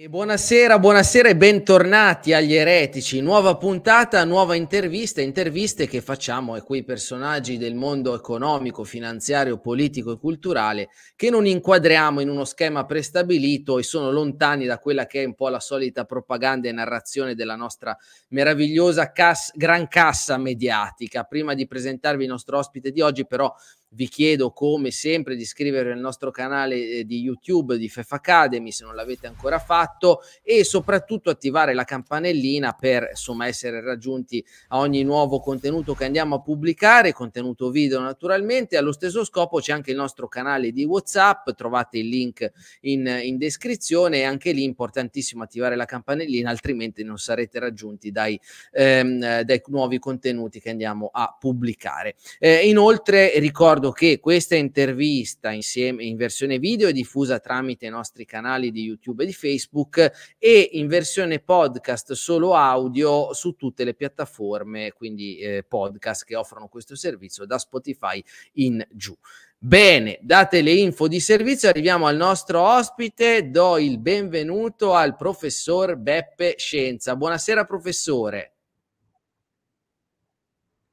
E buonasera, buonasera e bentornati agli Eretici. Nuova puntata, nuova intervista, interviste che facciamo a quei personaggi del mondo economico, finanziario, politico e culturale che non inquadriamo in uno schema prestabilito e sono lontani da quella che è un po' la solita propaganda e narrazione della nostra meravigliosa cas- gran cassa mediatica. Prima di presentarvi il nostro ospite di oggi, però vi chiedo come sempre di iscrivervi al nostro canale eh, di YouTube di FEF Academy se non l'avete ancora fatto e soprattutto attivare la campanellina per insomma essere raggiunti a ogni nuovo contenuto che andiamo a pubblicare, contenuto video naturalmente. Allo stesso scopo c'è anche il nostro canale di WhatsApp, trovate il link in, in descrizione e anche lì è importantissimo attivare la campanellina altrimenti non sarete raggiunti dai, ehm, dai nuovi contenuti che andiamo a pubblicare. Eh, inoltre ricordo ricordo che questa intervista insieme, in versione video è diffusa tramite i nostri canali di YouTube e di Facebook e in versione podcast solo audio su tutte le piattaforme, quindi eh, podcast che offrono questo servizio da Spotify in giù. Bene, date le info di servizio, arriviamo al nostro ospite, do il benvenuto al professor Beppe Scienza. Buonasera professore.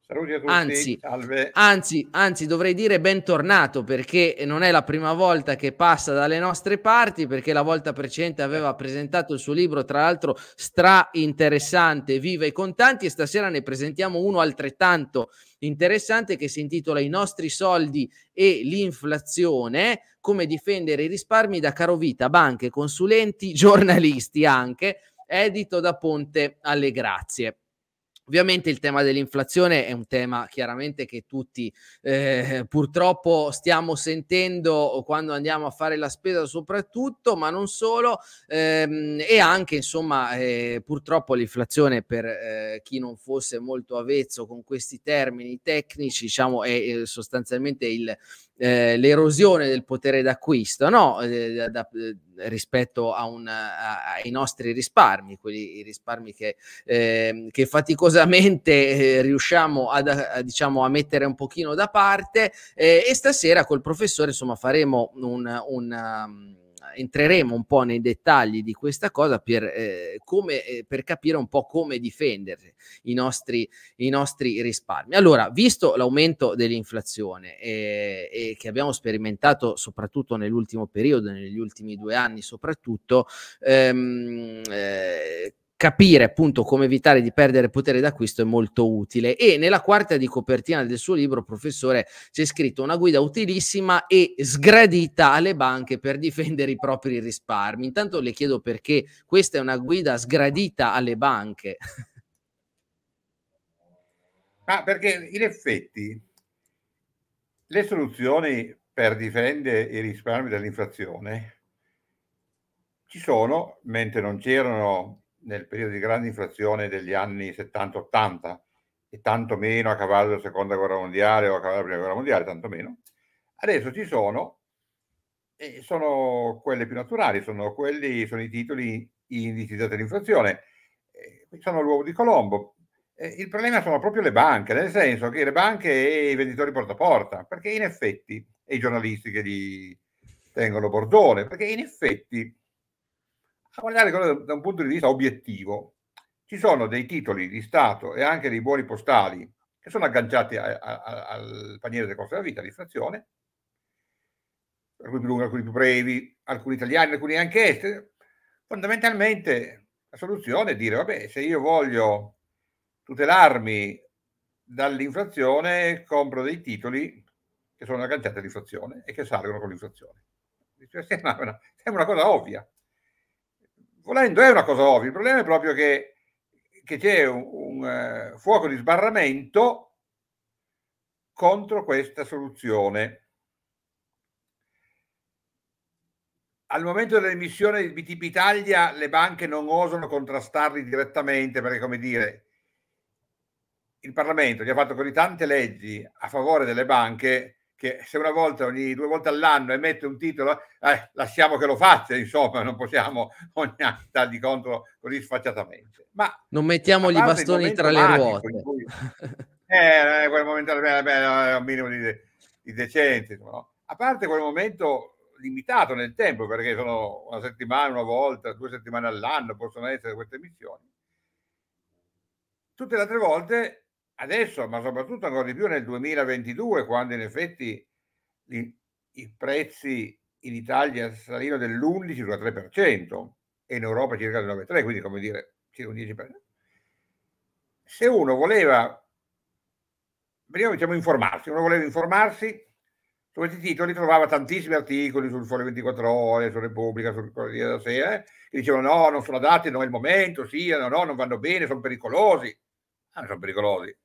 Saluti a tutti. Anzi, anzi, anzi, dovrei dire bentornato perché non è la prima volta che passa dalle nostre parti perché la volta precedente aveva presentato il suo libro, tra l'altro stra interessante, Viva i contanti e stasera ne presentiamo uno altrettanto interessante che si intitola I nostri soldi e l'inflazione, come difendere i risparmi da carovita, banche, consulenti, giornalisti anche, edito da Ponte alle Grazie. Ovviamente il tema dell'inflazione è un tema chiaramente che tutti eh, purtroppo stiamo sentendo quando andiamo a fare la spesa soprattutto, ma non solo, ehm, e anche insomma eh, purtroppo l'inflazione per eh, chi non fosse molto avvezzo con questi termini tecnici, diciamo è eh, sostanzialmente il, eh, l'erosione del potere d'acquisto no? eh, da, eh, rispetto a un, a, ai nostri risparmi, quelli, i risparmi che, eh, che faticosamente eh, riusciamo ad, a, diciamo, a mettere un pochino da parte e stasera col professore insomma faremo un, un um, entreremo un po' nei dettagli di questa cosa per, eh, come, eh, per capire un po' come difendere i nostri, i nostri risparmi. Allora, visto l'aumento dell'inflazione eh, e che abbiamo sperimentato soprattutto nell'ultimo periodo, negli ultimi due anni soprattutto, ehm, eh, capire appunto come evitare di perdere potere d'acquisto è molto utile e nella quarta di copertina del suo libro professore c'è scritto una guida utilissima e sgradita alle banche per difendere i propri risparmi intanto le chiedo perché questa è una guida sgradita alle banche ah, perché in effetti le soluzioni per difendere i risparmi dall'inflazione ci sono mentre non c'erano nel periodo di grande inflazione degli anni 70-80 e tanto meno a cavallo della seconda guerra mondiale o a cavallo della prima guerra mondiale, tanto meno. Adesso ci sono, e sono quelle più naturali, sono, quelli, sono i titoli indicizzati all'inflazione, eh, sono l'uovo di Colombo. Eh, il problema sono proprio le banche, nel senso che le banche e i venditori porta a porta, perché in effetti, e i giornalisti che li tengono bordone, perché in effetti a guardare da un punto di vista obiettivo, ci sono dei titoli di Stato e anche dei buoni postali che sono agganciati a, a, al paniere del costo della vita, all'inflazione, alcuni più lunghi, alcuni più brevi, alcuni italiani, alcuni anche esteri. Fondamentalmente la soluzione è dire, vabbè, se io voglio tutelarmi dall'inflazione, compro dei titoli che sono agganciati all'inflazione e che salgono con l'inflazione. Sembra una, una cosa ovvia, volendo è una cosa ovvia, il problema è proprio che, che c'è un, un uh, fuoco di sbarramento contro questa soluzione. Al momento dell'emissione di BTP Italia le banche non osano contrastarli direttamente perché, come dire, il Parlamento gli ha fatto così tante leggi a favore delle banche che se una volta, ogni due volte all'anno emette un titolo, eh, lasciamo che lo faccia, insomma, non possiamo ogni anno dargli contro così sfacciatamente. Ma non mettiamogli i bastoni tra le ruote. Cui, eh, eh, quel momento beh, beh, eh, un minimo di, di decenza, no? a parte quel momento limitato nel tempo, perché sono una settimana, una volta, due settimane all'anno possono essere queste missioni. Tutte le altre volte adesso, ma soprattutto ancora di più nel 2022, quando in effetti i, i prezzi in Italia salirono dell'11,3% e in Europa circa del 9,3%, quindi come dire circa un 10%. Se uno voleva, prima diciamo informarsi, uno voleva informarsi su questi titoli, trovava tantissimi articoli sul Foglio 24 Ore, su Repubblica, sul Corriere della Sera, eh, che dicevano no, non sono adatti, non è il momento, sì, no, no, non vanno bene, sono pericolosi. Ah, sono pericolosi.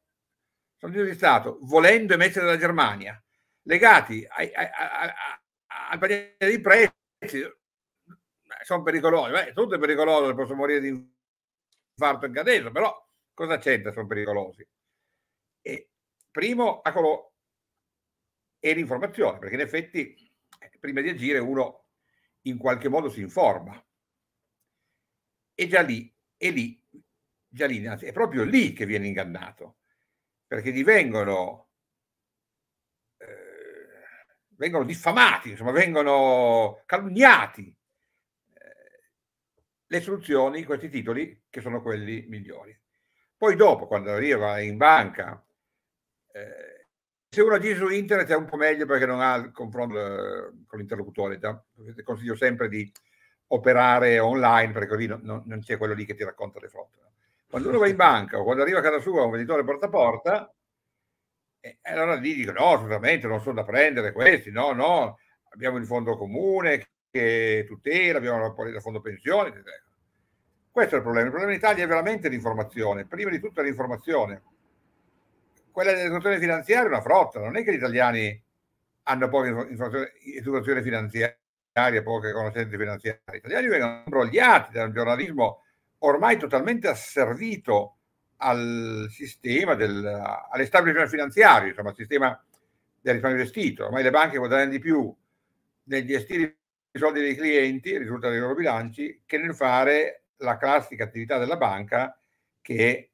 Stati di Stato, volendo emettere dalla Germania, legati ai, al pariere dei prezzi, sono pericolosi. Beh, tutto è pericoloso, posso morire di infarto in cadenza però cosa c'entra sono pericolosi? E primo, eccolo, è l'informazione, perché in effetti eh, prima di agire uno in qualche modo si informa. E già lì, è lì, già lì, è proprio lì che viene ingannato perché divengono eh, vengono diffamati, insomma, vengono calunniati. Eh, le soluzioni, questi titoli, che sono quelli migliori. Poi dopo, quando arriva in banca, eh, se uno agisce su internet è un po' meglio perché non ha il confronto eh, con l'interlocutore. Da, diciamo. consiglio sempre di operare online perché così non, non, non c'è quello lì che ti racconta le foto. Quando uno va in banca o quando arriva a casa sua un venditore porta a porta, e allora gli dico no, assolutamente non sono da prendere questi, no, no, abbiamo il fondo comune che tutela, abbiamo la politica fondo pensione, eccetera. Questo è il problema. Il problema in Italia è veramente l'informazione, prima di tutto l'informazione. Quella dell'educazione finanziaria è una frotta, non è che gli italiani hanno poca educazione finanziaria, poche conoscenze finanziarie. Gli italiani vengono imbrogliati da un giornalismo ormai totalmente asservito al sistema del, all'establishment finanziario, insomma al sistema del risparmio gestito. Ormai le banche guadagnano di più nel gestire i soldi dei clienti, risulta dei loro bilanci, che nel fare la classica attività della banca che è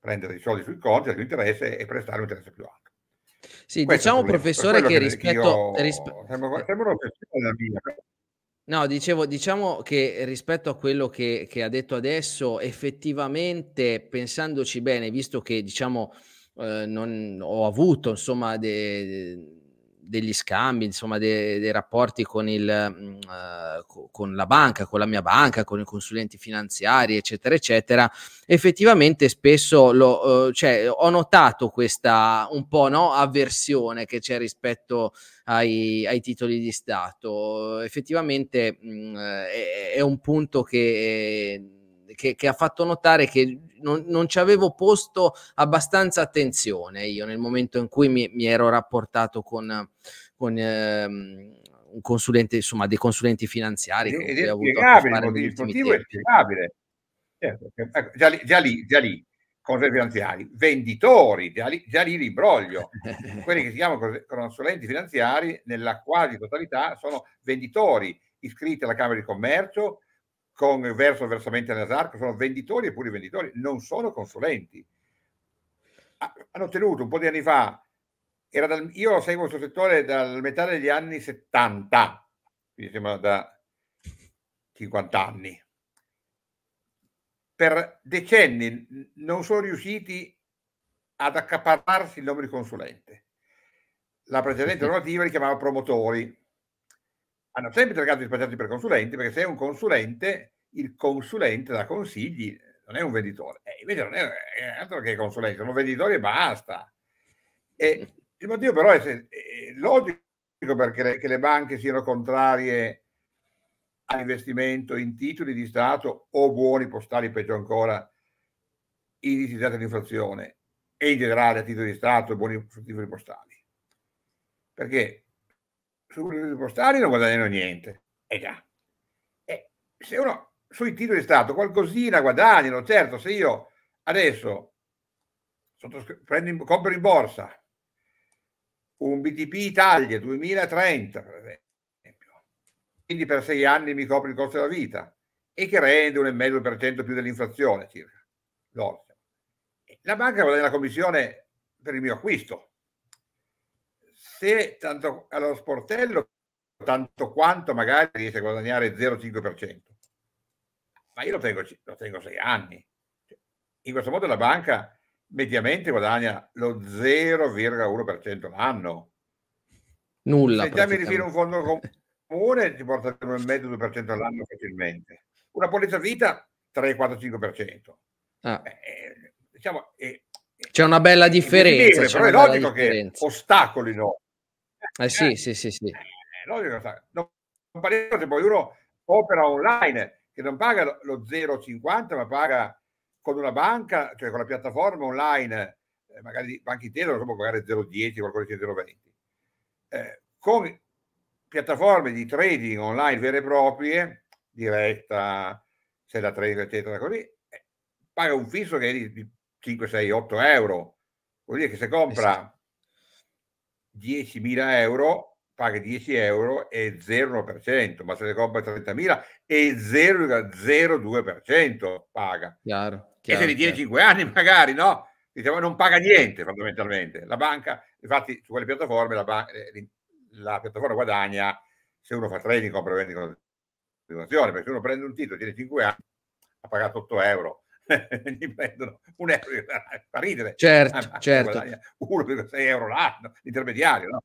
prendere i soldi sui conti, dell'interesse e prestare un interesse più alto. Sì, Questo diciamo professore che rispetto... Io, risp- sembra, sembra No, dicevo, diciamo che rispetto a quello che, che ha detto adesso, effettivamente pensandoci bene, visto che diciamo eh, non ho avuto insomma de, degli scambi, insomma, de, dei rapporti con, il, uh, con la banca, con la mia banca, con i consulenti finanziari, eccetera, eccetera, effettivamente spesso lo, uh, cioè, ho notato questa un po' no, avversione che c'è rispetto ai, ai titoli di Stato. Effettivamente mh, mm, eh, è, è, un punto che, che, che ha fatto notare che non, non, ci avevo posto abbastanza attenzione io nel momento in cui mi, mi ero rapportato con, con ehm, un consulente, insomma, dei consulenti finanziari. Ed, ed è spiegabile, il motivo è spiegabile. Certo, ecco, già, lì, già, lì, già lì, consulenti finanziari, venditori, già lì, già lì l'imbroglio. Quelli che si chiamano consulenti finanziari, nella quasi totalità, sono venditori iscritti alla Camera di Commercio, con verso versamenti all'asarco, sono venditori e pure venditori, non sono consulenti. Hanno tenuto un po' di anni fa, era dal, io seguo questo settore dalla metà degli anni 70, quindi siamo da 50 anni. Per decenni non sono riusciti ad accaparrarsi il nome di consulente. La precedente normativa li chiamava promotori, hanno sempre cercato di spacciarti per consulenti perché se è un consulente, il consulente da consigli non è un venditore, eh, invece non è, è, altro che consulente, sono venditori e basta. E il motivo però è, se, è logico perché le, che le banche siano contrarie all'investimento in titoli di Stato o buoni postali, peggio ancora, indicizzati di inflazione e in generale a titoli di Stato e buoni titoli postali. Perché su libri postali non guadagnano niente. Eh già. Eh, se uno sui titoli di Stato qualcosina guadagnano, certo, se io adesso prendo in, compro in borsa un BTP Italia 2030, per esempio, quindi per sei anni mi copre il costo della vita e che rende un cento più dell'inflazione circa. Eh, la banca guadagna la commissione per il mio acquisto, se tanto allo sportello, tanto quanto magari riesce a guadagnare 0,5%. Ma io lo tengo, lo tengo 6 anni. Cioè, in questo modo la banca mediamente guadagna lo 0,1% l'anno. Nulla. Se già mi ritiro un fondo comune ti porta il 1,5-2% all'anno facilmente. Una polizza vita 3-4-5%. Ah. Eh, diciamo, eh, c'è una bella eh, differenza. Deve, però è logico che ostacolino eh, eh sì, sì, sì, sì. Eh, non, non parliamo se poi uno opera online, che non paga lo 0,50, ma paga con una banca, cioè con la piattaforma online, eh, magari banca intera, non so, può pagare 0,10, qualcosa di 0,20. Eh, con piattaforme di trading online vere e proprie, diretta, se la trading, eccetera, così, eh, paga un fisso che è di 5, 6, 8 euro. Vuol dire che se compra 10.000 euro paghi 10 euro e 0,1%, ma se ne compra 30.000 e 0,02% paga. Chiaro, chiaro, e se li tiene 5 anni magari, no? Diciamo, non paga niente fondamentalmente. La banca, infatti su quelle piattaforme la, banca, eh, la piattaforma guadagna se uno fa trading compra e vende perché se uno prende un titolo, tiene 5 anni, ha pagato 8 euro, gli prendono un euro a ridere. Certo, ah, certo. 1,6 euro l'anno, l'intermediario, no?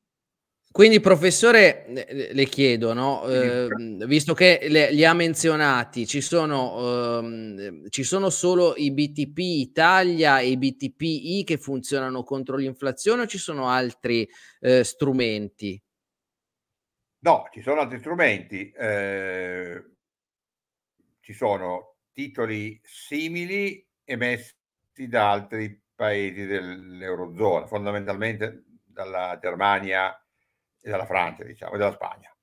Quindi, professore, le chiedo, no? eh, visto che le, li ha menzionati, ci sono, ehm, ci sono, solo i BTP Italia e i BTP I che funzionano contro l'inflazione o ci sono altri eh, strumenti? No, ci sono altri strumenti. Eh, ci sono titoli simili emessi da altri paesi dell'Eurozona, fondamentalmente dalla Germania e dalla Francia, diciamo, e dalla Spagna.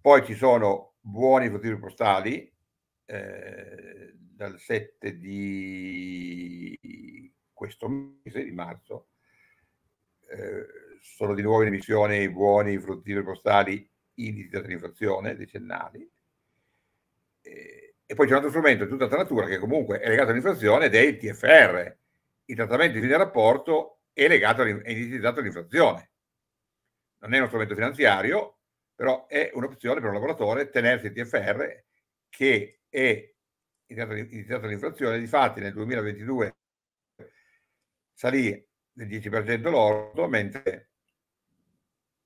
Poi ci sono buoni futuri postali eh, dal 7 di questo mese di marzo. Eh, sono di nuovo in emissione i buoni fruttili postali indici di tariffazione decennali. Eh, e poi c'è un altro strumento di tutta la natura che comunque è legato all'inflazione ed è il TFR, il trattamento di fine rapporto è legato all'inflazione. Non è uno strumento finanziario, però è un'opzione per un lavoratore tenersi il TFR che è iniziato all'inflazione. Difatti nel 2022 salì del 10% lordo, mentre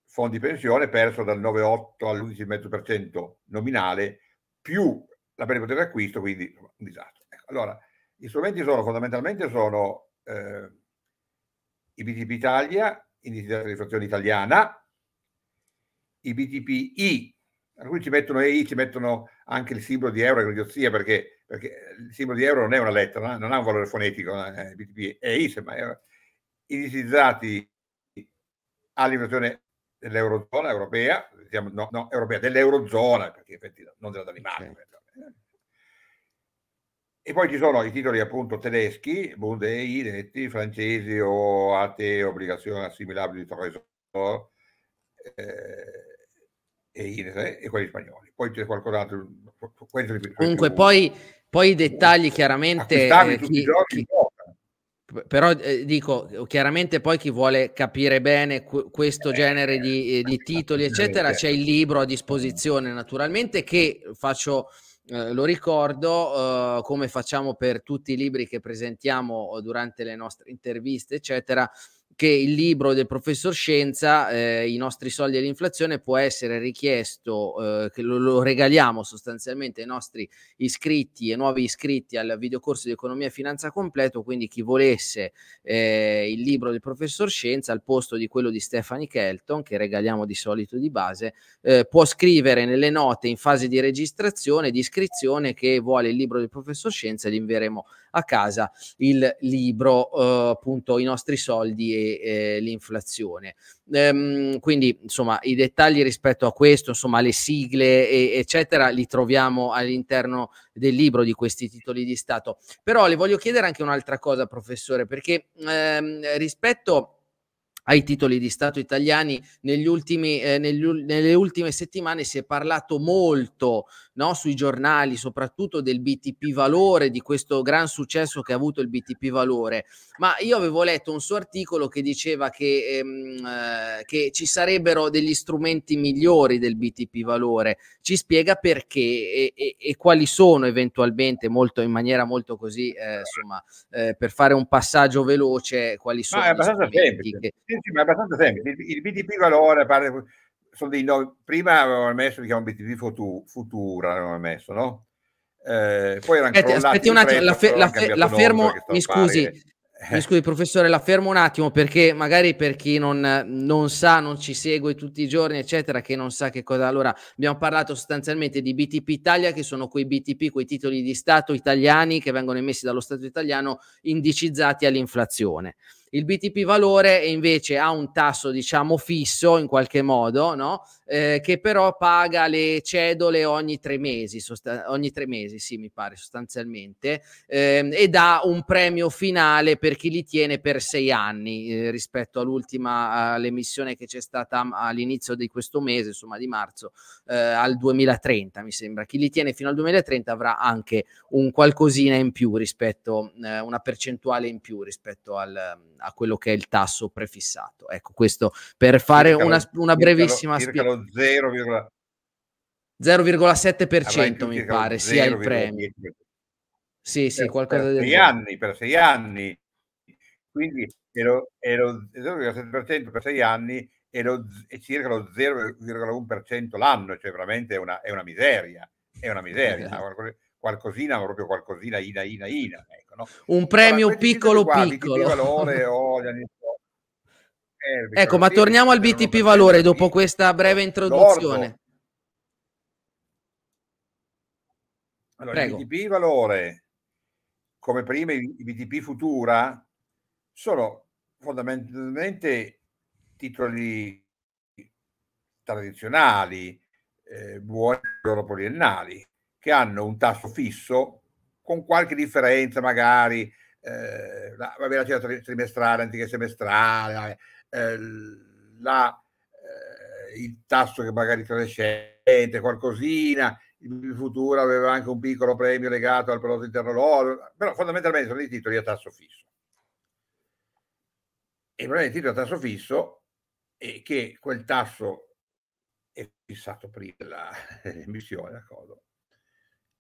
fondi pensione perso dal 9,8 all'11,5% nominale, più la perdita di potere d'acquisto, quindi un disastro. Ecco, allora, gli strumenti sono fondamentalmente sono, eh, i BTP Italia, indice di inflazione italiana, i BTPI, alcuni ci mettono EI, ci mettono anche il simbolo di euro e l'idiozia perché, perché il simbolo di euro non è una lettera, eh, non ha un valore fonetico, eh, BTP EI, semmai, eh, indicizzati all'inflazione dell'eurozona europea, diciamo, no, no, europea, dell'eurozona, perché in effetti non della Danimarca. Okay. E poi ci sono i titoli appunto tedeschi, Bunde e Inetti, francesi o ATE, obbligazione assimilabile di Tresor eh, e Ines eh, e quelli spagnoli. Poi c'è qualcos'altro. Comunque poi, poi i dettagli chiaramente... Eh, tutti però eh, dico chiaramente poi chi vuole capire bene qu- questo eh, genere di, eh, di titoli eccetera c'è il libro a disposizione naturalmente che faccio eh, lo ricordo, eh, come facciamo per tutti i libri che presentiamo eh, durante le nostre interviste, eccetera, che il libro del professor Scienza, eh, I nostri soldi e l'inflazione, può essere richiesto, eh, che lo, lo, regaliamo sostanzialmente ai nostri iscritti e nuovi iscritti al videocorso di economia e finanza completo, quindi chi volesse eh, il libro del professor Scienza al posto di quello di Stephanie Kelton, che regaliamo di solito di base, eh, può scrivere nelle note in fase di registrazione, di iscrizione, che vuole il libro del professor Scienza e gli invieremo a casa il libro, eh, appunto, I nostri soldi e eh, l'inflazione. Ehm, quindi insomma i dettagli rispetto a questo, insomma le sigle e, eccetera, li troviamo all'interno del libro di questi titoli di Stato. Però le voglio chiedere anche un'altra cosa, professore, perché ehm, rispetto ai titoli di Stato italiani negli ultimi, eh, negli, nelle ultime settimane si è parlato molto no, sui giornali, soprattutto del BTP Valore, di questo gran successo che ha avuto il BTP Valore. Ma io avevo letto un suo articolo che diceva che, ehm, eh, che ci sarebbero degli strumenti migliori del BTP Valore. Ci spiega perché e, e, e quali sono eventualmente, molto, in maniera molto così, eh, insomma, eh, per fare un passaggio veloce, quali sono no, gli strumenti che sì, sì, ma è abbastanza semplice. Il BTP valore pare, sono dei no, prima avevano messo che un BTP futu, futura, avevano messo, no? Eh, poi erano aspetti, aspetti un attimo, la, fe, la, fe, la fermo, mi scusi, mi eh. scusi professore, la fermo un attimo perché magari per chi non, non, sa, non ci segue tutti i giorni, eccetera, che non sa che cosa. Allora, abbiamo parlato sostanzialmente di BTP Italia, che sono quei BTP, quei titoli di Stato italiani che vengono emessi dallo Stato italiano indicizzati all'inflazione. Il BTP valore invece ha un tasso diciamo fisso in qualche modo, no? eh, che però paga le cedole ogni tre mesi, sost- ogni tre mesi sì mi pare sostanzialmente, ehm, e dà un premio finale per chi li tiene per sei anni eh, rispetto all'ultima all'emissione che c'è stata all'inizio di questo mese, insomma di marzo, eh, al 2030 mi sembra. Chi li tiene fino al 2030 avrà anche un qualcosina in più rispetto, eh, una percentuale in più rispetto al a quello che è il tasso prefissato. Ecco, questo per fare circa una, una circa brevissima spiegazione. 0,7% mi pare sia il premio. Sì, sì, per, qualcosa per del sei anni, per sei anni. Quindi ero, ero 0,7% per sei anni e, circa lo 0,1% l'anno, cioè veramente è una, è una miseria, è una miseria, okay qualcosina, ma proprio qualcosina, ina, ina, ina. Ecco, no? Un premio allora, piccolo, qua, piccolo. BTP valore o... Eh, ecco, ma torniamo al BTP valore dopo questa breve introduzione. Allora, Prego. il BTP valore, come prima i BTP futura, sono fondamentalmente titoli tradizionali, eh, buoni loro poliennali che hanno un tasso fisso con qualche differenza magari, eh, la, la cifra trimestrale anziché semestrale, eh, la, eh, il tasso che magari crescente, qualcosina, in futuro aveva anche un piccolo premio legato al prodotto interno lordo, però fondamentalmente sono dei titoli a tasso fisso. E il problema dei titoli a tasso fisso è che quel tasso è fissato prima dell'emissione, d'accordo?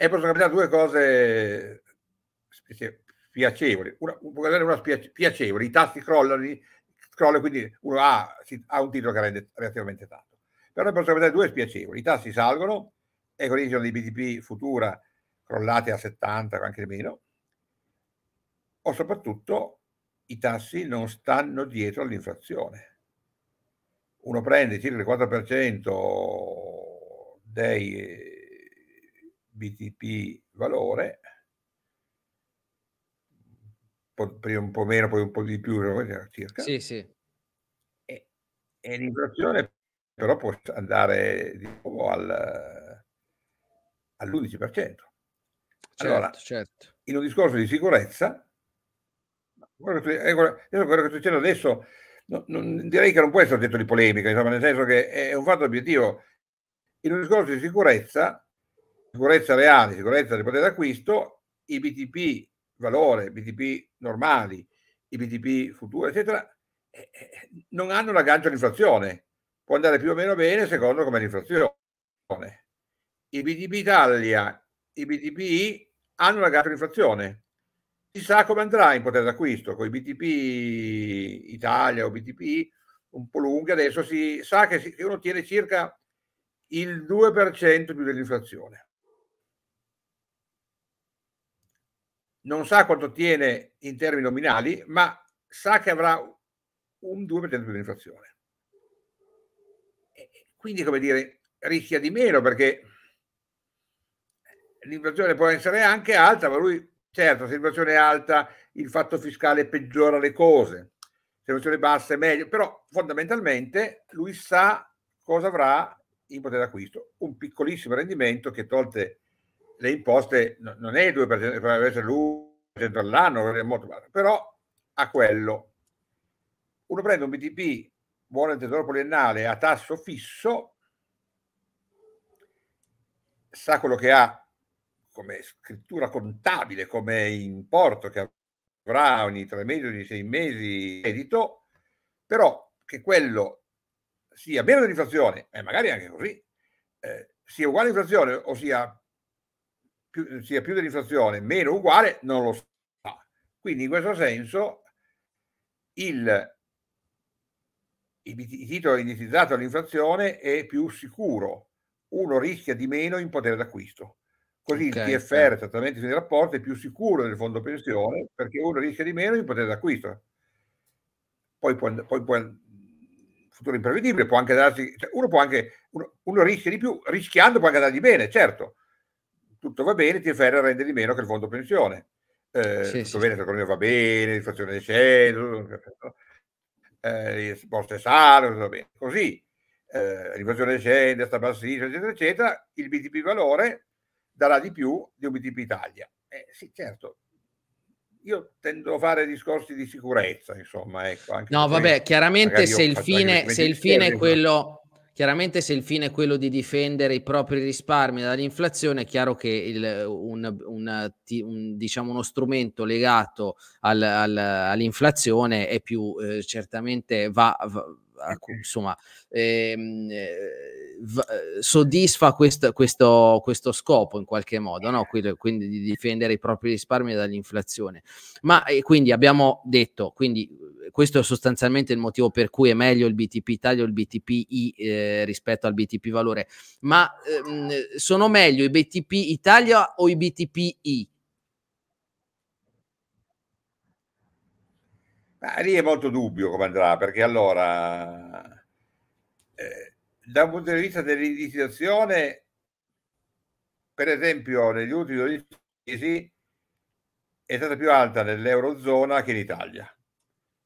e possono capitare due cose piacevoli. Una, una, una piacevole, i tassi crollano, crolla, quindi uno ha, si, ha, un titolo che rende relativamente tanto. Però ne possono capitare due spiacevoli. I tassi salgono, e con l'indice di BTP futura crollati a 70 o anche meno, o soprattutto i tassi non stanno dietro all'inflazione. Uno prende circa il 4% dei BTP valore, prima un po' meno, poi un po' di più circa. Sì, sì. E, e l'inflazione però può andare di nuovo al, all'11%. Certo, allora, certo. in un discorso di sicurezza, quello che ecco, sto dicendo adesso non, non, direi che non può essere oggetto di polemica, insomma, nel senso che è un fatto obiettivo. In un discorso di sicurezza sicurezza reale, sicurezza del potere d'acquisto, i BTP valore, BTP normali, i BTP futuro, eccetera, eh, eh non hanno l'aggancio all'inflazione. Può andare più o meno bene secondo come l'inflazione. I BTP Italia, i BTP hanno l'aggancio all'inflazione. Si sa come andrà in potere d'acquisto con i BTP Italia o BTP un po' lunghi. Adesso si sa che, si, che uno tiene circa il 2% più dell'inflazione. non sa quanto ottiene in termini nominali, ma sa che avrà un 2% di inflazione. Quindi, come dire, rischia di meno perché l'inflazione può essere anche alta, ma lui, certo, se l'inflazione è alta, il fatto fiscale peggiora le cose, se l'inflazione è bassa è meglio, però fondamentalmente lui sa cosa avrà in potere d'acquisto, un piccolissimo rendimento che tolte le imposte non è il 2%, potrebbe essere l'1% all'anno, molto basso, però a quello. Uno prende un BTP buono tesoro poliennale a tasso fisso, sa quello che ha come scrittura contabile, come importo che avrà ogni tre mesi, ogni sei mesi edito, però che quello sia meno dell'inflazione, e eh, magari anche così, eh, sia uguale all'inflazione o sia più, sia più dell'inflazione, meno uguale, non lo so. Quindi in questo senso il, il, titolo indicizzato all'inflazione è più sicuro, uno rischia di meno in potere d'acquisto. Così okay, il TFR, okay. trattamento di fine rapporto, è più sicuro del fondo pensione perché uno rischia di meno in potere d'acquisto. Poi può, poi può futuro imprevedibile, può anche darsi, cioè uno può anche, uno, uno rischia di più, rischiando può anche andargli bene, certo, tutto va bene, TFR rende di meno che il fondo pensione. Eh, sì, tutto sì, bene, l'economia va bene, l'inflazione discende, eh, le poste sale, va bene. Così, eh, l'inflazione scende, sta bassissima, eccetera, eccetera, il BTP valore darà di più di un BTP Italia. Eh, sì, certo, io tendo a fare discorsi di sicurezza, insomma. Ecco, no, vabbè, chiaramente se il, fine, se il, fine, è quello, Chiaramente se il fine è quello di difendere i propri risparmi dall'inflazione, è chiaro che il, un, un, un, diciamo uno strumento legato al, al, all'inflazione è più eh, certamente va, va insomma, ehm, eh, v- soddisfa questo, questo, questo, scopo in qualche modo, no? quindi, di difendere i propri risparmi dall'inflazione. Ma eh, quindi abbiamo detto, quindi questo è sostanzialmente il motivo per cui è meglio il BTP Italia o il BTPI eh, rispetto al BTP Valore. Ma ehm, sono meglio i BTP Italia o i BTPI? Ma lì è molto dubbio come andrà, perché allora, eh, da punto di vista dell'indicizzazione, per esempio, negli ultimi 12 mesi è stata più alta nell'Eurozona che in Italia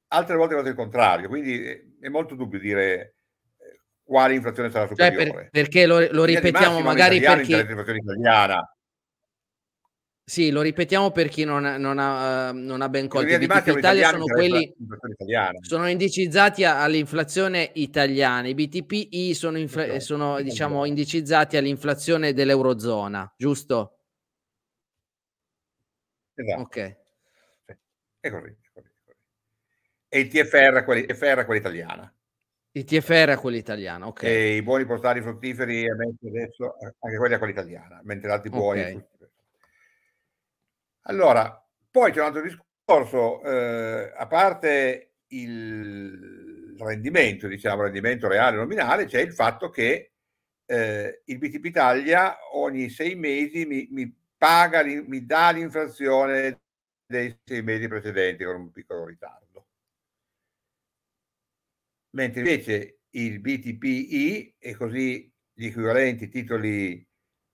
altre volte è stato il contrario, quindi eh, è molto dubbio dire eh, quale inflazione sarà superiore. Cioè per, perché lo, lo ripetiamo magari perché... L'inflazione italiana. Sì, lo ripetiamo per chi non, ha, non ha, ehm, non ha ben cioè, colto. I BTP Italia sono quelli sono indicizzati all'inflazione italiana. I BTPI sono, infla- esatto, sono diciamo, indicizzati all'inflazione dell'Eurozona, giusto? Esatto. Ok. È così. E il TFR, quelli, FR, quella italiana. Il TFR è quella italiana, ok. E i buoni portali fruttiferi eh, adesso eh, anche quelli a quella italiana, mentre altri buoni. Okay. Allora, poi c'è un altro discorso, eh, a parte il rendimento, diciamo, rendimento reale nominale, c'è il fatto che eh, il BTP Italia ogni sei mesi mi, mi paga, mi dà l'inflazione dei sei mesi precedenti con un piccolo ritardo mentre invece il BTPI e così gli equivalenti titoli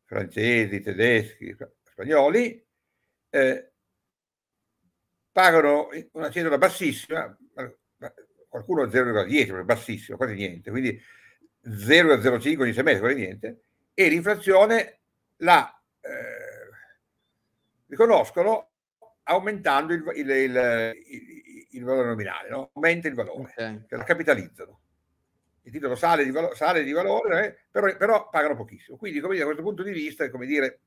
francesi, tedeschi, spagnoli, eh, pagano una cedola bassissima, qualcuno 0,10, bassissimo, quasi niente, quindi 0,05 ogni semestre, quasi niente, e l'inflazione la eh, riconoscono aumentando il, il, il, il valore nominale, no? aumenta il valore, okay. cioè capitalizzano. Il titolo sale di, valo- sale di valore, eh? però, però, pagano pochissimo. Quindi, come dire, da questo punto di vista, è come dire,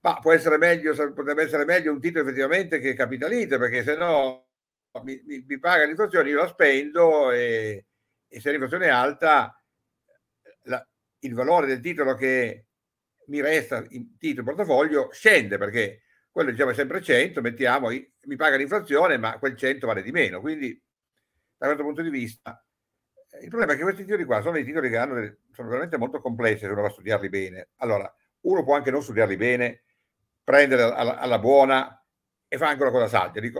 ma può essere meglio, potrebbe essere meglio un titolo effettivamente che capitalizza, perché se no mi, mi, mi paga l'inflazione, io la spendo e, e se l'inflazione è alta, la, il valore del titolo che mi resta in titolo portafoglio scende perché quello diciamo è sempre 100, mettiamo, mi paga l'inflazione, ma quel 100 vale di meno. Quindi, da questo punto di vista, eh, il problema è che questi titoli qua sono dei titoli che hanno sono veramente molto complessi se uno va a studiarli bene. Allora, uno può anche non studiarli bene, prendere alla, alla buona e fa anche una cosa saggia, li,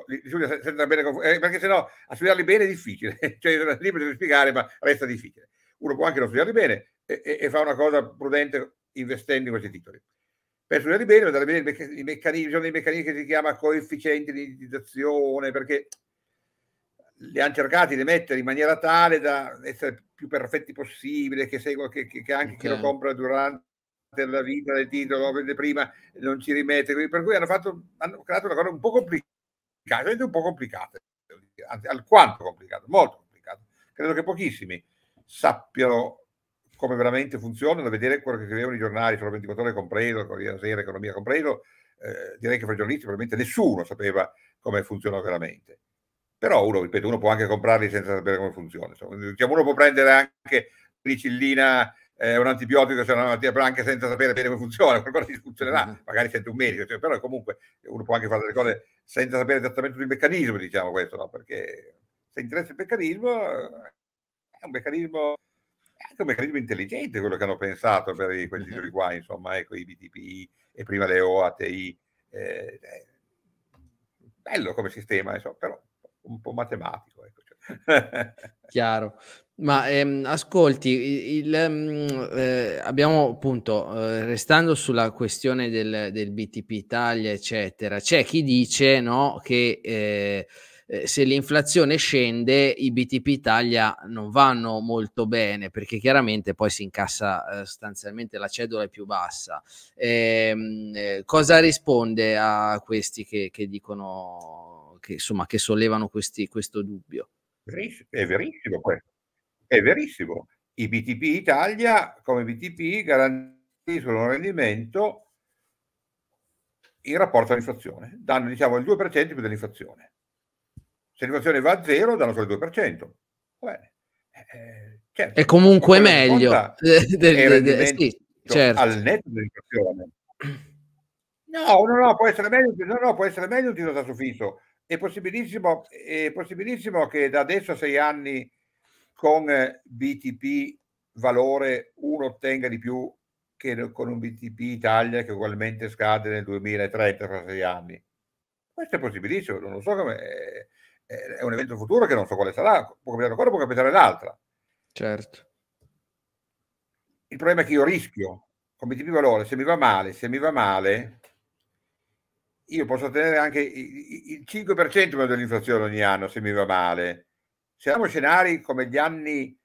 senza bene, eh, perché sennò a studiarli bene è difficile, cioè lì potete spiegare, ma resta difficile. Uno può anche non studiarli bene e, e, e fa una cosa prudente investendo in questi titoli. Penso di bene, da vedere i meccanismi, sono dei meccanismi che si chiama coefficienti di identizzazione, perché li hanno cercati di mettere in maniera tale da essere più perfetti possibile, che, segua, che, che anche okay. chi lo compra durante la vita del titolo, lo vede prima, non ci rimette. Quindi, per cui hanno, fatto, hanno creato una cosa un po' complicata, un po' complicata, anzi alquanto complicata, molto complicata. Credo che pochissimi sappiano come veramente funzionano, vedere quello che scrivevano i giornali, solo 24 ore compreso, Corriere della Sera, Economia compreso, eh, direi che fra i giornalisti probabilmente nessuno sapeva come funzionò veramente. Però uno, ripeto, uno può anche comprarli senza sapere come funziona. Diciamo, uno può prendere anche penicillina, eh, un antibiotico, se una malattia, però anche senza sapere bene come funziona, qualcosa si funzionerà, mm-hmm. magari sente un medico, cioè, però comunque uno può anche fare delle cose senza sapere esattamente il meccanismo, diciamo questo, no? perché se interessa il meccanismo eh, è un meccanismo è anche un meccanismo intelligente quello che hanno pensato per i, questi di qua, insomma, ecco i BTPI e prima le OATI. Eh, eh, bello come sistema, insomma, però un po' matematico. Ecco. Cioè. Chiaro. Ma ehm, ascolti, il, il, ehm, eh, abbiamo appunto, eh, restando sulla questione del, del, BTP Italia, eccetera, c'è chi dice no, che eh, eh, se l'inflazione scende i BTP Italia non vanno molto bene perché chiaramente poi si incassa eh, sostanzialmente la cedola più bassa. Ehm, eh, cosa risponde a questi che, che dicono, che, insomma, che sollevano questi, questo dubbio? È verissimo questo, è verissimo. I BTP Italia come BTP garantiscono un rendimento in rapporto all'inflazione, danno diciamo il 2% più dell'inflazione se l'inflazione va a zero danno solo il 2%. Vabbè, eh, eh, certo. È comunque meglio. del, è sì, certo. Al netto dell'inflazione. No, no, no, può essere meglio, no, no, può essere meglio un titolo a suffisso. È possibilissimo, è possibilissimo che da adesso a sei anni con BTP valore uno ottenga di più che con un BTP Italia che ugualmente scade nel 2030 fra sei anni. Questo è possibilissimo, non lo so come... Eh, è un evento futuro che non so quale sarà, può capitare una cosa, può capitare l'altra. Certo. Il problema è che io rischio, come ti dicevo se mi va male, se mi va male, io posso ottenere anche il 5% dell'inflazione ogni anno se mi va male. Se abbiamo scenari come gli anni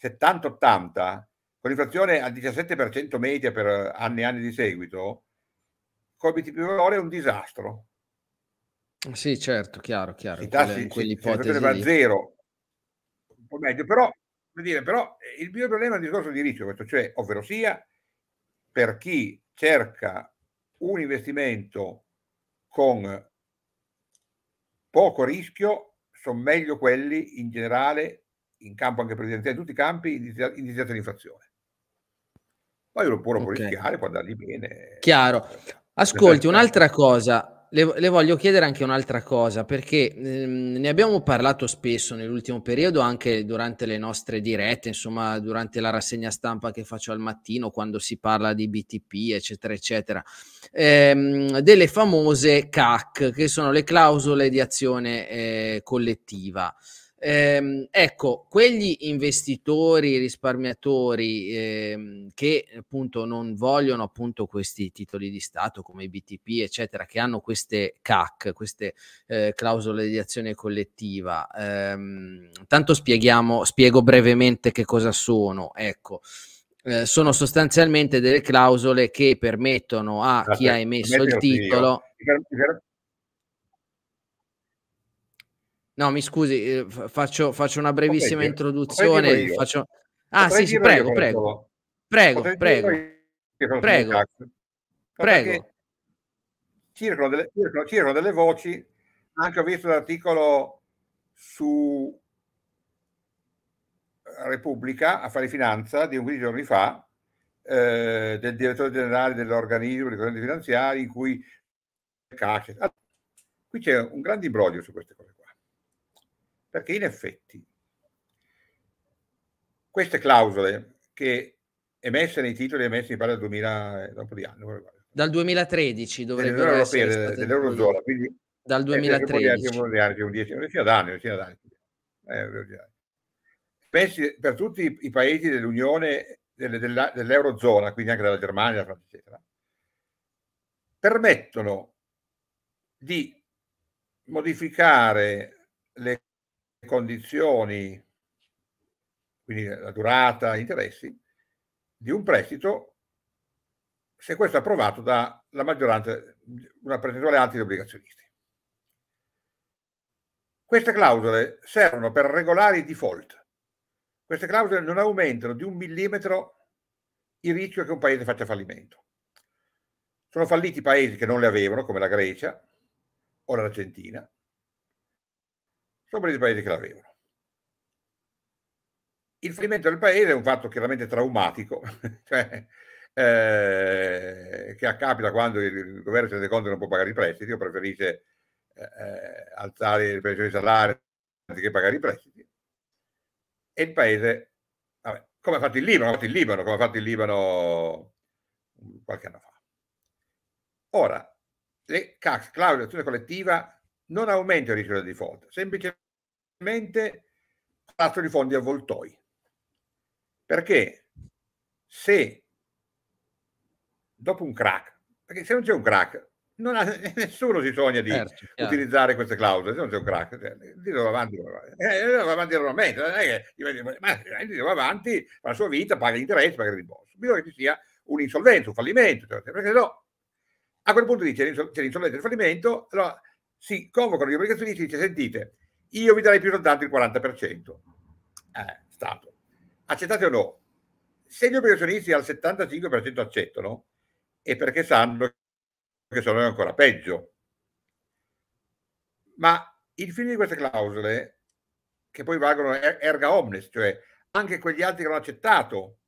70-80, con l'inflazione al 17% media per anni e anni di seguito, come BTP valore è un disastro. Sì, certo, chiaro, chiaro. I tassi si, si zero, un po' meglio, però, dire, però eh, il mio problema è il discorso di rischio, questo, cioè, ovvero sia, per chi cerca un investimento con poco rischio, sono meglio quelli in generale, in campo anche presidenziale, in tutti i campi, indiciati all'inflazione. Poi lo può okay. rischiare, può andare bene. Chiaro. Ascolti, un'altra cosa, le, le, voglio chiedere anche un'altra cosa, perché ehm, ne abbiamo parlato spesso nell'ultimo periodo, anche durante le nostre dirette, insomma, durante la rassegna stampa che faccio al mattino, quando si parla di BTP, eccetera, eccetera, ehm, delle famose CAC, che sono le clausole di azione eh, collettiva. Ehm, ecco, quegli investitori, risparmiatori ehm, che appunto non vogliono appunto questi titoli di Stato come i BTP, eccetera, che hanno queste CAC, queste eh, clausole di azione collettiva, ehm, tanto spieghiamo, spiego brevemente che cosa sono. Ecco. Eh, sono sostanzialmente delle clausole che permettono a chi ha emesso il titolo. Io. No, mi scusi, eh, faccio, faccio, una brevissima okay, introduzione. Faccio... Ah, sì, sì, prego, prego. Prego, Potrei prego. Prego. prego. Circolano delle, circolo, circolo delle voci, anche ho visto l'articolo su eh, Repubblica, Affari Finanza, di un 15 giorni fa, eh, del direttore generale dell'organismo di correnti finanziari, in cui... Ah, qui c'è un grande imbroglio su queste cose. Perché in effetti queste clausole che emesse nei titoli emessi mi pare dal 2000 dopo di anno dal 2013 dovrebbero essere europea, dell'Eurozona quindi dal 2013 mondiale, un 10, una decina d'anni, una decina d'anni. Eh, Pensi per tutti i paesi dell'Unione delle, dell'Eurozona, quindi anche dalla Germania, dalla Francia, eccetera, permettono di modificare le condizioni, quindi la durata, interessi, di un prestito se questo è approvato dalla maggioranza, una percentuale alta di obbligazionisti. Queste clausole servono per regolare i default. Queste clausole non aumentano di un millimetro il rischio che un paese faccia fallimento. Sono falliti paesi che non le avevano, come la Grecia o l'Argentina, sopra i paesi che l'avevano. Il fallimento del paese è un fatto chiaramente traumatico, cioè, eh, che accapita quando il governo si rende conto che non può pagare i prestiti o preferisce eh, eh alzare il prezzo dei salari anziché pagare i prestiti. E il paese, vabbè, come ha fatto il Libano, fatto il Libano come ha fatto il Libano mm, qualche anno fa. Ora, le CACS, clausole di azione collettiva, non aumenta il rischio di fondo, semplicemente fatto di fondi avvoltoi. Perché se dopo un crack, perché se non c'è un crack, ha, nessuno si sogna di certo, utilizzare queste clausole, se non c'è un crack, cioè, va avanti, eh, va avanti normalmente, non è che, va avanti, fa la sua vita, paga gli interessi, paga il rimborso. Bisogna che ci sia un'insolvenza, un fallimento, cioè, perché se no, a quel punto dice c'è l'insolvenza e il fallimento, allora si convocano gli obbligazionisti e dice sentite, io vi darei più soltanto il 40%. Eh, stato. Accettate o no? Se gli obbligazionisti al 75% accettano, è perché sanno che sono ancora peggio. Ma il fine di queste clausole, che poi valgono erga omnes, cioè anche quegli altri che hanno accettato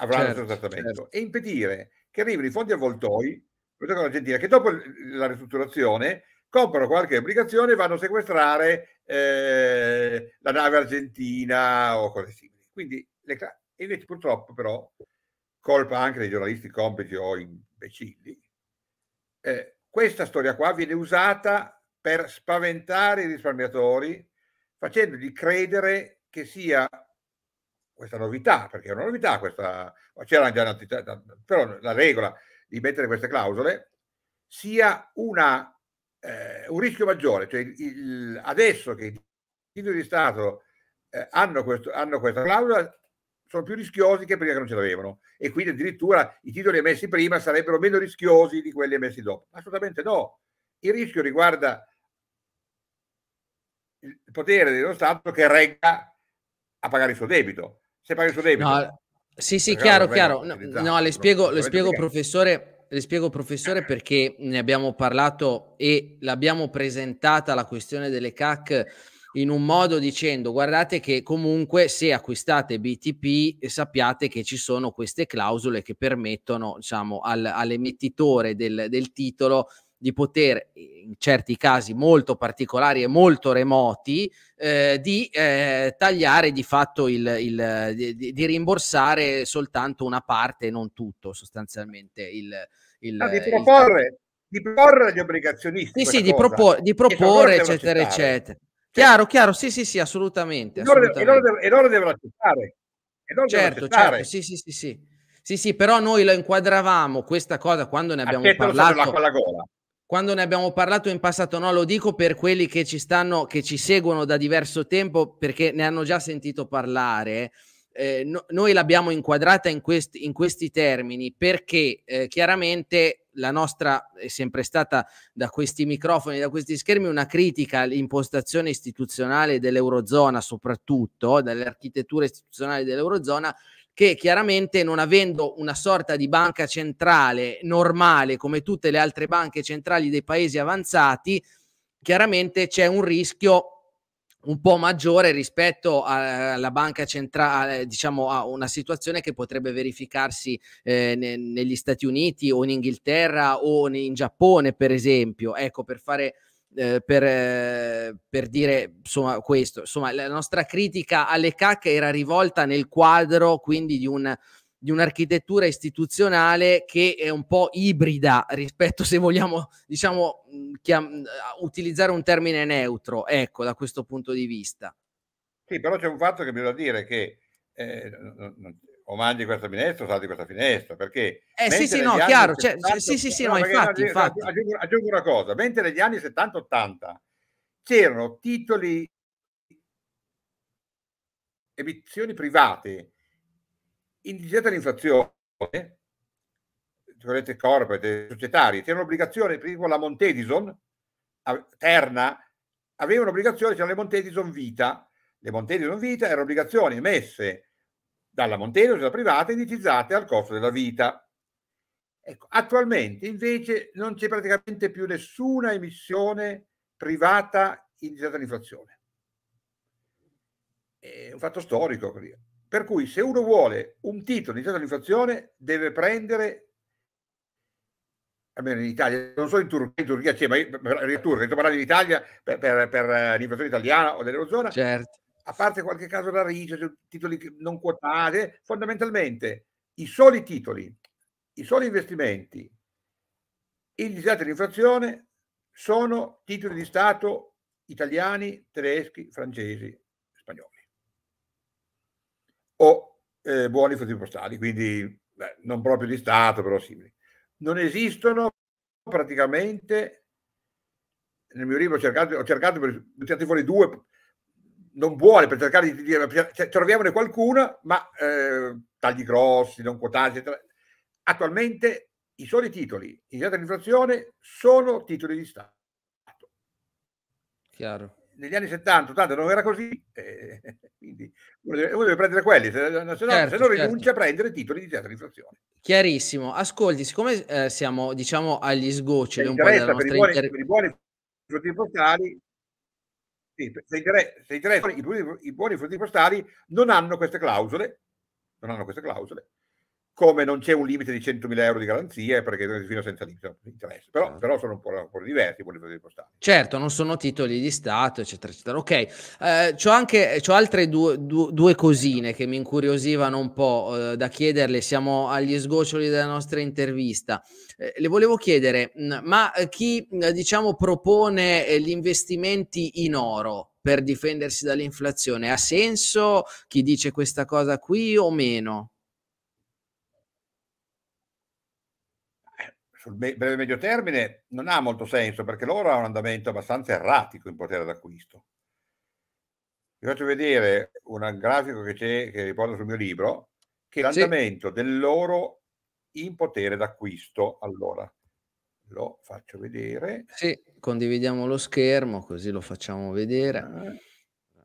avranno certo, il suo trattamento, certo. e impedire che arrivino i fondi avvoltoi, che dopo la ristrutturazione comprano qualche applicazione e vanno a sequestrare eh, la nave argentina o cose simili. Quindi le cla- invece purtroppo però, colpa anche dei giornalisti complici o imbecilli, eh, questa storia qua viene usata per spaventare i risparmiatori facendogli credere che sia questa novità, perché è una novità questa, c'era già una, però la regola di mettere queste clausole, sia una eh, un rischio maggiore. Cioè, il, adesso che i titoli di Stato eh, hanno, questo, hanno questa clausola, sono più rischiosi che prima che non ce l'avevano e quindi addirittura i titoli emessi prima sarebbero meno rischiosi di quelli emessi dopo. Assolutamente no. Il rischio riguarda il potere dello Stato che regga a pagare il suo debito. Se paga il suo debito... No, sì, sì, chiaro, chiaro. No, no, le spiego, le spiego professore, le spiego professore perché ne abbiamo parlato e l'abbiamo presentata la questione delle CAC in un modo dicendo guardate che comunque se acquistate BTP sappiate che ci sono queste clausole che permettono diciamo, al, all'emettitore del, del titolo di poter, in certi casi molto particolari e molto remoti, eh, di eh, tagliare di fatto il, il di, di, rimborsare soltanto una parte, non tutto sostanzialmente. Il, il, no, di proporre, il... di proporre gli obbligazionisti. Sì, sì, di, propor- di, proporre, eccetera, eccetera. Cioè chiaro, chiaro, sì, sì, sì, assolutamente. E loro, assolutamente. E loro, e loro devono accettare. E loro certo, devono certo, certo sì, sì, sì, sì. Sì, sì, però noi lo inquadravamo questa cosa quando ne abbiamo Accettano parlato. Con la gola quando ne abbiamo parlato in passato, no, lo dico per quelli che ci stanno, che ci seguono da diverso tempo, perché ne hanno già sentito parlare. Eh, no, noi l'abbiamo inquadrata in, quest, in questi termini perché eh, chiaramente la nostra è sempre stata da questi microfoni, da questi schermi, una critica all'impostazione istituzionale dell'Eurozona, soprattutto dall'architettura istituzionale dell'Eurozona, che chiaramente non avendo una sorta di banca centrale normale come tutte le altre banche centrali dei paesi avanzati, chiaramente c'è un rischio un po' maggiore rispetto alla banca centrale, diciamo a una situazione che potrebbe verificarsi eh, negli Stati Uniti o in Inghilterra o in Giappone, per esempio. Ecco, per fare eh, eh, per, dire insomma, questo. Insomma, la nostra critica alle CAC era rivolta nel quadro quindi di, un, di un'architettura istituzionale che è un po' ibrida rispetto, se vogliamo, diciamo, mm, chiam- eh, utilizzare un termine neutro, ecco, da questo punto di vista. Sì, però c'è un fatto che bisogna dire che eh, o mandi questa finestra o salti questa finestra, perché... Eh sì sì, no, chiaro, 70, cioè, sì sì sì, no, infatti, infatti. Aggiungo, aggiungo una cosa, mentre negli anni 70-80 c'erano titoli, emissioni private indiciate all'inflazione, corrente corporate, societarie, c'era un'obbligazione, prima esempio la Montedison, Terna, aveva un'obbligazione, c'erano le Montedison Vita, le Montedison Vita erano obbligazioni emesse dalla Montero, dalla privata, editizzate al costo della vita. Ecco, attualmente invece non c'è praticamente più nessuna emissione privata indiciata all'inflazione. È un fatto storico. Per cui se uno vuole un titolo indiciato all'inflazione deve prendere almeno in Italia, non solo in Turchia, in Turchia c'è, ma in Turchia, in Italia per, per, per l'inflazione italiana o dell'Eurozona, certo a parte qualche caso da Rigio, cioè, titoli non quotati, fondamentalmente i soli titoli, i soli investimenti indiciati di inflazione sono titoli di Stato italiani, tedeschi, francesi, spagnoli o eh, buoni fondi postali, quindi beh, non proprio di Stato, però simili. Non esistono praticamente, nel mio libro ho cercato, ho cercato per tirare fuori due non vuole per cercare di dire cioè, troviamone qualcuna, ma eh, tagli grossi, non quotati, eccetera. Attualmente i soli titoli in data di inflazione sono titoli di Stato. Chiaro. Negli anni 70, 80 non era così, eh, quindi uno deve, uno deve, prendere quelli, se, no, certo, se no certo. rinuncia a prendere titoli di data di inflazione. Chiarissimo. Ascolti, siccome eh, siamo diciamo agli sgocci un cioè, po' della nostra per i buoni, inter... per i buoni postali, sì, i, tre, i, buoni, i buoni frutti postali non hanno queste clausole, non hanno queste clausole come non c'è un limite di 100.000 euro di garanzie perché fino senza limite di interesse, però, certo. però sono un po', un po diversi i bonifici postali. Certo, non sono titoli di Stato, eccetera, eccetera. Ok, eh, c'ho anche c'ho altre due, due, due, cosine che mi incuriosivano un po' eh, da chiederle, siamo agli sgoccioli della nostra intervista. Eh, le volevo chiedere, mm, ma eh, chi mm, diciamo propone eh, gli investimenti in oro per difendersi dall'inflazione ha senso? Chi dice questa cosa qui o meno? sul breve medio termine non ha molto senso perché loro hanno un andamento abbastanza erratico in potere d'acquisto. Vi faccio vedere un grafico che, c'è, che riporto sul mio libro, che l'andamento sì. del loro in potere d'acquisto. Allora, lo faccio vedere. Sì, condividiamo lo schermo così lo facciamo vedere. Eh.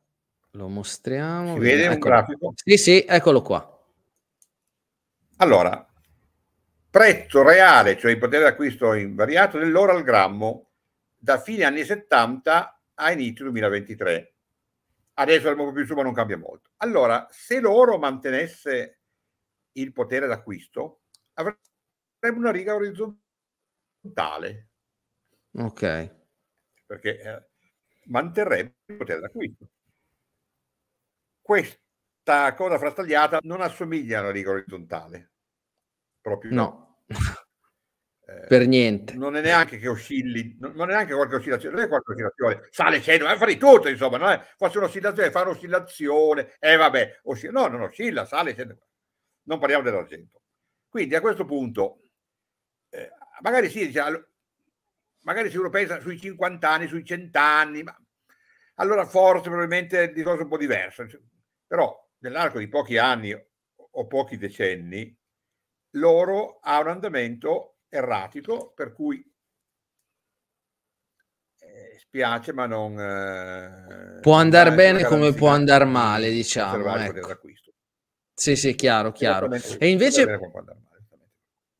Lo mostriamo. Si vede un grafico? Sì, sì, eccolo qua. Allora, prezzo reale, cioè il potere d'acquisto invariato dell'oro al grammo da fine anni 70 a inizio 2023. Adesso il momento più su, ma non cambia molto. Allora, se l'oro mantenesse il potere d'acquisto, avrebbe una riga orizzontale. Ok. Perché eh, manterrebbe il potere d'acquisto. Questa cosa frastagliata non assomiglia a una riga orizzontale. Proprio no. Eh, per niente. Non è neanche che oscilli, non, è neanche qualche oscillazione, non è qualche oscillazione, sale, scende, ma fa di tutto, insomma, non è, forse un'oscillazione, fa un'oscillazione, e eh, vabbè, oscilla, no, non oscilla, sale, scende, non parliamo dell'argento. Quindi a questo punto, eh, magari si dice, magari se uno pensa sui 50 anni, sui 100 anni, ma, allora forse probabilmente il discorso è un po' diverso, però nell'arco di pochi anni o pochi decenni, l'oro ha un andamento erratico, per cui eh, spiace, ma non... Eh, può andare bene come può andare male, diciamo. Ecco. Sì, sì, chiaro, chiaro. E invece...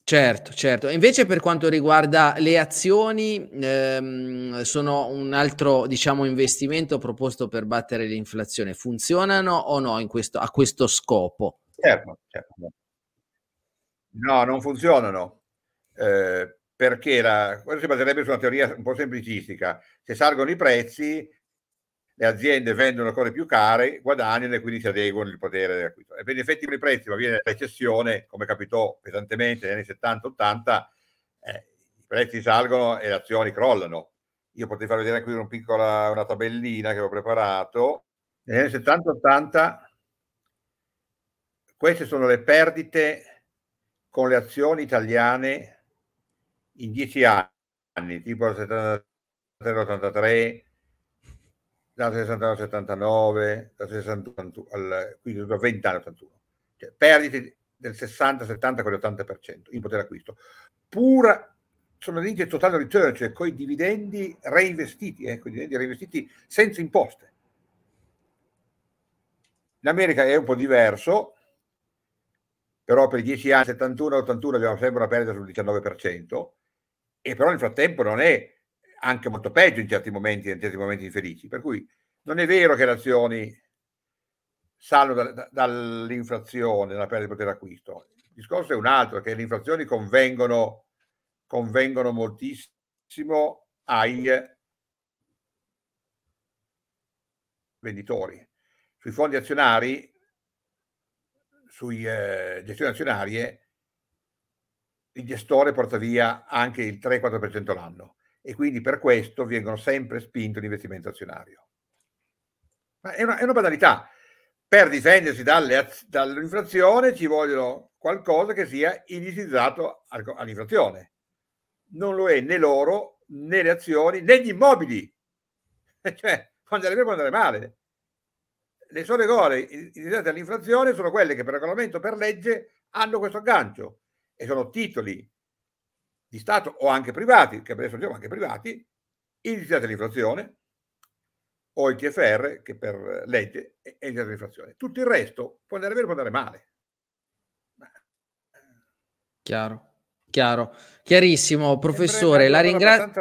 Certo, certo. Invece per quanto riguarda le azioni, ehm, sono un altro diciamo, investimento proposto per battere l'inflazione. Funzionano o no questo, a questo scopo? Certo, certo. No, non funzionano. Eh, perché la, quello si baserebbe su una teoria un po' semplicistica. Se salgono i prezzi, le aziende vendono cose più care, guadagnano e quindi si adeguano il potere d'acquisto. E per gli effetti i prezzi, ma viene la recessione, come capitò pesantemente negli anni 70-80, eh, i prezzi salgono e le azioni crollano. Io potrei far vedere qui una piccola una tabellina che ho preparato. Negli anni 70-80 queste sono le perdite con le azioni italiane in dieci anni, tipo dal 73 dal 69 al 79, dal 61 al, quindi da 20 anni 81. Cioè, perdite del 60-70 con l'80% in potere acquisto. Pura sono di totale return, cioè con i dividendi reinvestiti, eh, con i dividendi reinvestiti senza imposte. L'America è un po' diverso, però per 10 anni 71-81 abbiamo sempre una perdita sul 19%, e però nel frattempo non è anche molto peggio in certi momenti, in certi momenti infelici. Per cui non è vero che le azioni salvo da, da, dall'inflazione, dalla perdita di potere d'acquisto. Il discorso è un altro, che le inflazioni convengono, convengono moltissimo ai venditori. Sui fondi azionari sui eh, gestioni azionarie il gestore porta via anche il 3-4% l'anno e quindi per questo vengono sempre spinto l'investimento azionario. Ma è una, è una banalità. Per difendersi dalle, dall'inflazione ci vogliono qualcosa che sia indicizzato all'inflazione. Non lo è né l'oro, né le azioni, né gli immobili. Cioè, quando andare bene, quando andare male le sole gole indirizzate all'inflazione sono quelle che per regolamento, per legge, hanno questo aggancio e sono titoli di Stato o anche privati, che adesso diciamo anche privati, indirizzati all'inflazione o il TFR che per legge è indirizzato all'inflazione. Tutto il resto può andare bene o può andare male. Chiaro, chiaro, chiarissimo, professore, la ringrazio.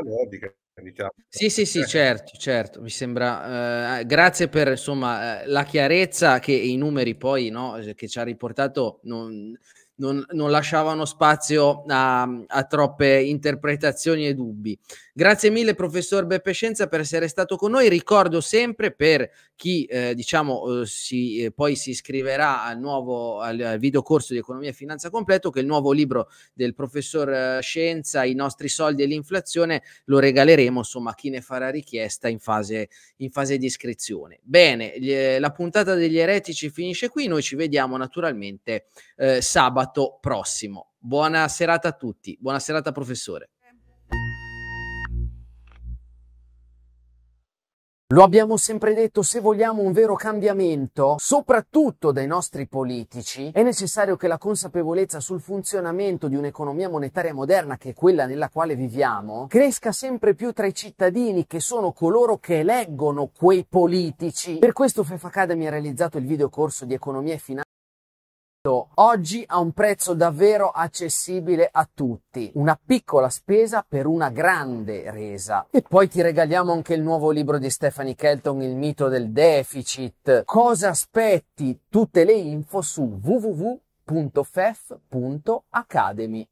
Diciamo. Sì, sì, sì, certo, certo, mi sembra. Eh, eh grazie per insomma, eh, la chiarezza che i numeri poi no, eh, che ci ha riportato non, non, non lasciavano spazio a, a, troppe interpretazioni e dubbi. Grazie mille professor Beppe Scienza per essere stato con noi, ricordo sempre per chi eh, diciamo eh, si, eh, poi si iscriverà al nuovo al, al videocorso di economia e finanza completo che il nuovo libro del professor eh, Scienza, I nostri soldi e l'inflazione, lo regaleremo insomma a chi ne farà richiesta in fase, in fase di iscrizione. Bene, la puntata degli eretici finisce qui, noi ci vediamo naturalmente eh, sabato sabato prossimo. Buona serata a tutti, buona serata professore. Lo abbiamo sempre detto, se vogliamo un vero cambiamento, soprattutto dai nostri politici, è necessario che la consapevolezza sul funzionamento di un'economia monetaria moderna, che è quella nella quale viviamo, cresca sempre più tra i cittadini che sono coloro che eleggono quei politici. Per questo FEFACADEMI ha realizzato il videocorso di economia e finanza oggi a un prezzo davvero accessibile a tutti, una piccola spesa per una grande resa. E poi ti regaliamo anche il nuovo libro di Stephanie Kelton, Il mito del deficit. Cosa aspetti? Tutte le info su www.fef.academy.